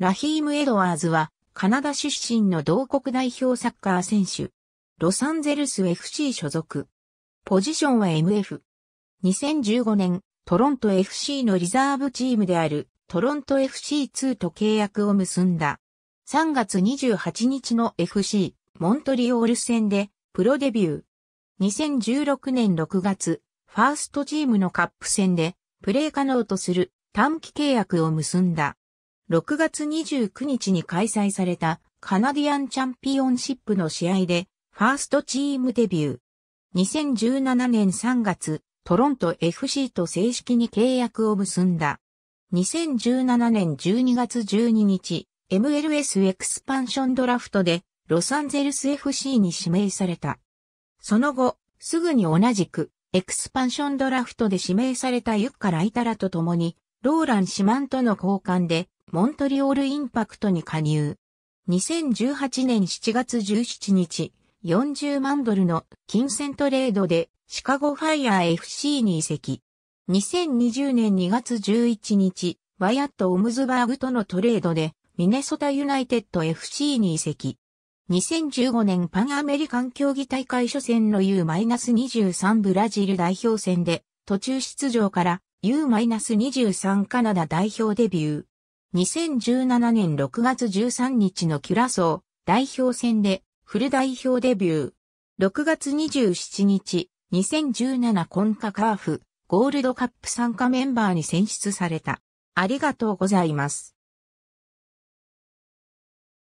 ラヒーム・エドワーズは、カナダ出身の同国代表サッカー選手。ロサンゼルス FC 所属。ポジションは MF。2015年、トロント FC のリザーブチームであるトロント FC2 と契約を結んだ。3月28日の FC モントリオール戦でプロデビュー。2016年6月、ファーストチームのカップ戦でプレー可能とする短期契約を結んだ。6月29日に開催されたカナディアンチャンピオンシップの試合でファーストチームデビュー。2017年3月、トロント FC と正式に契約を結んだ。2017年12月12日、MLS エクスパンションドラフトでロサンゼルス FC に指名された。その後、すぐに同じくエクスパンションドラフトで指名されたユッカ・ライタラと共に、ローラン・シマンとの交換でモントリオールインパクトに加入。2018年7月17日、40万ドルの金銭トレードでシカゴファイヤー FC に移籍。2020年2月11日、ワイアット・オムズバーグとのトレードでミネソタユナイテッド FC に移籍。2015年パンアメリカン競技大会初戦の U-23 ブラジル代表戦で途中出場から U-23 カナダ代表デビュー。2017年6月13日のキュラソー代表戦でフル代表デビュー。6月27日、2017コンカカーフゴールドカップ参加メンバーに選出された。ありがとうございます。